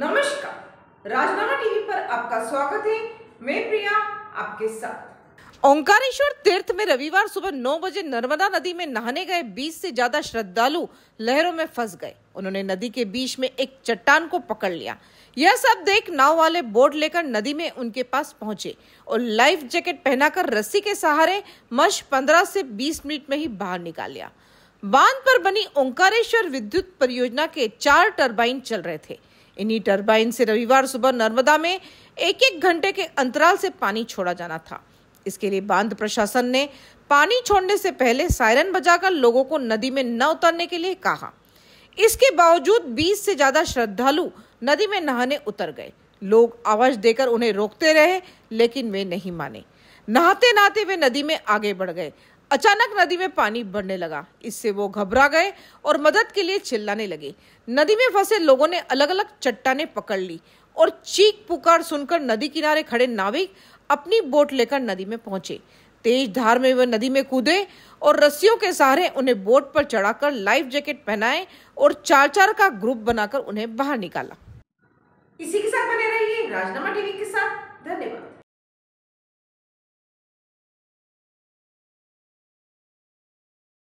नमस्कार राजनामा टीवी पर आपका स्वागत है मैं प्रिया आपके साथ ओंकारेश्वर तीर्थ में रविवार सुबह 9 बजे नर्मदा नदी में नहाने गए 20 से ज्यादा श्रद्धालु लहरों में फंस गए उन्होंने नदी के बीच में एक चट्टान को पकड़ लिया यह सब देख नाव वाले बोर्ड लेकर नदी में उनके पास पहुंचे और लाइफ जैकेट पहनाकर रस्सी के सहारे मश 15 से 20 मिनट में ही बाहर निकाल लिया बांध पर बनी ओंकारेश्वर विद्युत परियोजना के चार टर्बाइन चल रहे थे इन्हीं टरबाइन से रविवार सुबह नर्मदा में एक एक घंटे के अंतराल से पानी छोड़ा जाना था इसके लिए बांध प्रशासन ने पानी छोड़ने से पहले सायरन बजाकर लोगों को नदी में न उतरने के लिए कहा इसके बावजूद 20 से ज्यादा श्रद्धालु नदी में नहाने उतर गए लोग आवाज देकर उन्हें रोकते रहे लेकिन वे नहीं माने नहाते नहाते वे नदी में आगे बढ़ गए अचानक नदी में पानी बढ़ने लगा इससे वो घबरा गए और मदद के लिए चिल्लाने लगे नदी में फंसे लोगों ने अलग अलग चट्टाने पकड़ ली और चीख पुकार सुनकर नदी किनारे खड़े नाविक अपनी बोट लेकर नदी में पहुंचे तेज धार में वे नदी में कूदे और रस्सियों के सहारे उन्हें बोट पर चढ़ाकर लाइफ जैकेट पहनाए और चार चार का ग्रुप बनाकर उन्हें बाहर निकाला इसी के साथ बने रहिए राजनामा टीवी के साथ धन्यवाद